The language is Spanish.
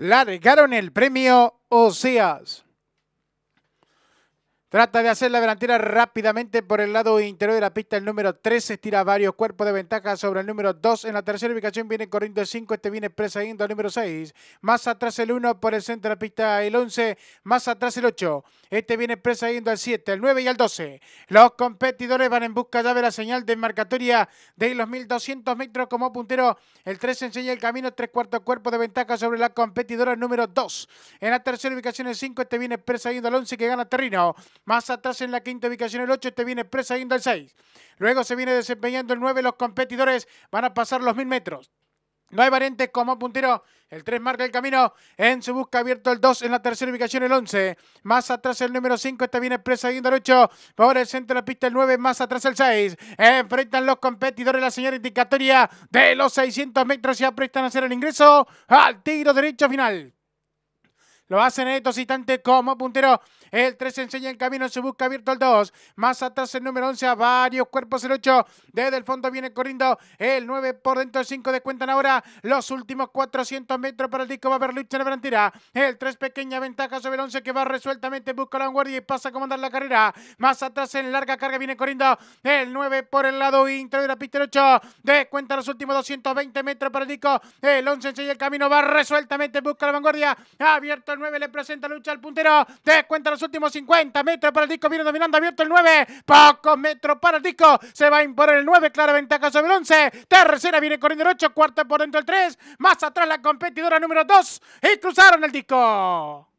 largaron el premio Oseas. Trata de hacer la delantera rápidamente por el lado interior de la pista. El número 13 estira varios cuerpos de ventaja sobre el número 2. En la tercera ubicación viene corriendo el 5. Este viene yendo al número 6. Más atrás el 1 por el centro de la pista. El 11. Más atrás el 8. Este viene yendo al 7, el 9 y al 12. Los competidores van en busca ya de la señal de marcatoria de los 1200 metros como puntero. El 3 enseña el camino. Tres cuartos cuerpos de ventaja sobre la competidora número 2. En la tercera ubicación el 5. Este viene yendo al 11 que gana terreno. Más atrás en la quinta ubicación el 8, Este viene presa el 6. Luego se viene desempeñando el 9, los competidores van a pasar los 1000 metros. No hay variantes como puntero. El 3 marca el camino. En su busca abierto el 2. En la tercera ubicación el 11. Más atrás el número 5. Este viene perseguindo el 8. Por el centro de la pista el 9. Más atrás el 6. Enfrentan los competidores la señora indicatoria de los 600 metros. y aprestan a hacer el ingreso al tiro derecho final. Lo hacen en estos instantes como puntero. El 3 enseña el camino, se busca abierto el 2. Más atrás el número 11 a varios cuerpos el 8. Desde el fondo viene corriendo el 9 por dentro del 5. Descuentan ahora los últimos 400 metros para el disco. Va a haber lucha en la frontera. El 3 pequeña ventaja sobre el 11 que va resueltamente. Busca la vanguardia y pasa a comandar la carrera. Más atrás en larga carga viene corriendo el 9 por el lado intro de la pista el 8. Descuenta los últimos 220 metros para el disco. El 11 enseña el camino. Va resueltamente. Busca la vanguardia. Abierto el 9 le presenta lucha al puntero. Descuenta los últimos 50 metros para el disco. Viene dominando abierto el 9. Pocos metros para el disco. Se va a imponer el 9. Clara ventaja sobre el 11. Tercera viene corriendo el 8. Cuarta por dentro el 3. Más atrás la competidora número 2. Y cruzaron el disco.